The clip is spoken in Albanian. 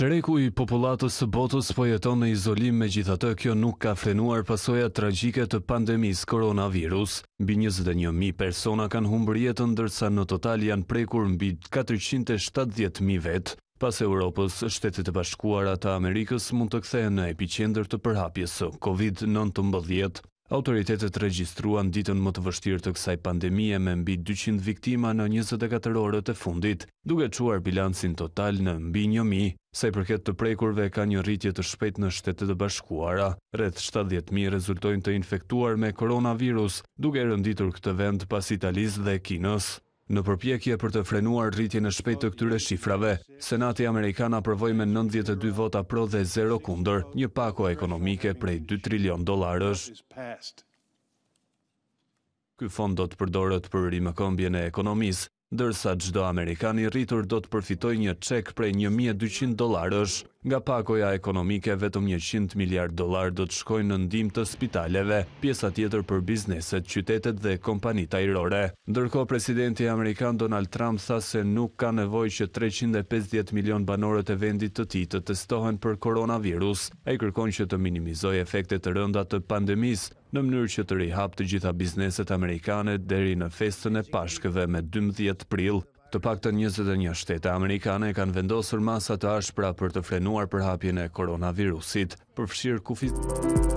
Qëreku i populatës së botës po jeton në izolim me gjitha të kjo nuk ka frenuar pasoja tragjike të pandemis koronavirus. Bi 21.000 persona kanë humbër jetën dërsa në total janë prekur mbi 470.000 vetë. Pas Europës, shtetit e bashkuara të Amerikës mund të kthehen në epicendër të përhapjes së COVID-19. Autoritetet regjistruan ditën më të vështirë të kësaj pandemie me mbi 200 viktima në 24 orët e fundit, duke quar bilancin total në mbi 1.000, mi, i përket të prekurve ka një rritje të shpet në shtetet e bashkuara. Rreth 70.000 rezultojnë të infektuar me koronavirus, duke rënditur këtë vend pas Italis dhe Kinës në përpjekje për të frenuar rritje në shpejt të këtyre shifrave. Senati Amerikana përvoj me 92 vota pro dhe 0 kunder, një pako ekonomike prej 2 trilion dolarës. Këj fond do të përdorët për rrimë e në ekonomisë, dërsa gjdo Amerikani rritur do të përfitoj një qek prej 1.200 dolarësh, nga pakoja ekonomike vetëm 100 miljard dolar do të shkojnë në ndim të spitaleve, pjesa tjetër për bizneset, qytetet dhe kompani tajrore. Ndërko, presidenti Amerikan Donald Trump tha se nuk ka nevoj që 350 milion banorët e vendit të ti të testohen për koronavirus, e kërkon që të minimizoj efektet të rënda të pandemis, në mënyrë që të rihap të gjitha bizneset amerikane deri në festën e pashkëve me 12 pril, të pak të 21 shtete amerikane kanë vendosur masat të ashpra për të frenuar për hapjene koronavirusit, përfshirë kufit...